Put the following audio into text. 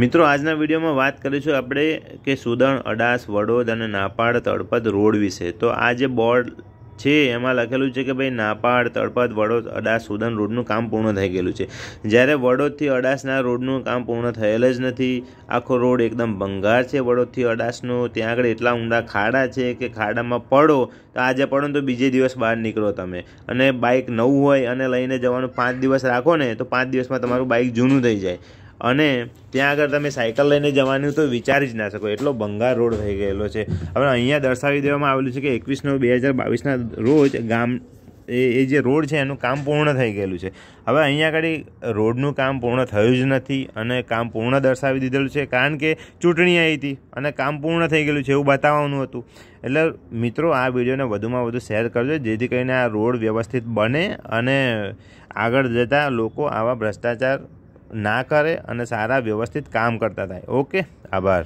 મિત્રો આજના વિડીયોમાં વાત કરીશું આપણે કે સુદણ અડાસ વડોદ અને નાપાડ તળપદ રોડ વિશે તો આ જે બોર્ડ છે એમાં લખેલું છે કે ભાઈ નાપાડ તળપદ વડોદ અડાસ સુદન રોડનું કામ પૂર્ણ થઈ ગયેલું છે જ્યારે વડોદથી અડાસના રોડનું કામ પૂર્ણ થયેલ જ નથી આખો રોડ એકદમ ભંગાર છે વડોદથી અડાસનો ત્યાં આગળ એટલા ઊંડા ખાડા છે કે ખાડામાં પડો તો આજે પડો તો બીજે દિવસ બહાર નીકળો તમે અને બાઇક નવું હોય અને લઈને જવાનું પાંચ દિવસ રાખો ને તો પાંચ દિવસમાં તમારું બાઇક જૂનું થઈ જાય અને ત્યાં આગળ તમે સાયકલ લઈને જવાનું તો વિચારી જ ના શકો એટલો બંગાર રોડ થઈ ગયેલો છે હવે અહીંયા દર્શાવી દેવામાં આવેલું છે કે એકવીસ નવ બે હજાર બાવીસના રોજ ગામ એ એ જે રોડ છે એનું કામ પૂર્ણ થઈ ગયેલું છે હવે અહીંયા આગળ રોડનું કામ પૂર્ણ થયું જ નથી અને કામ પૂર્ણ દર્શાવી દીધેલું છે કારણ કે ચૂંટણી આવી હતી અને કામ પૂર્ણ થઈ ગયેલું છે એવું બતાવવાનું હતું એટલે મિત્રો આ વિડીયોને વધુમાં વધુ શેર કરજો જેથી કરીને આ રોડ વ્યવસ્થિત બને અને આગળ જતાં લોકો આવા ભ્રષ્ટાચાર ના કરે અને સારા વ્યવસ્થિત કામ કરતા થાય ઓકે આભાર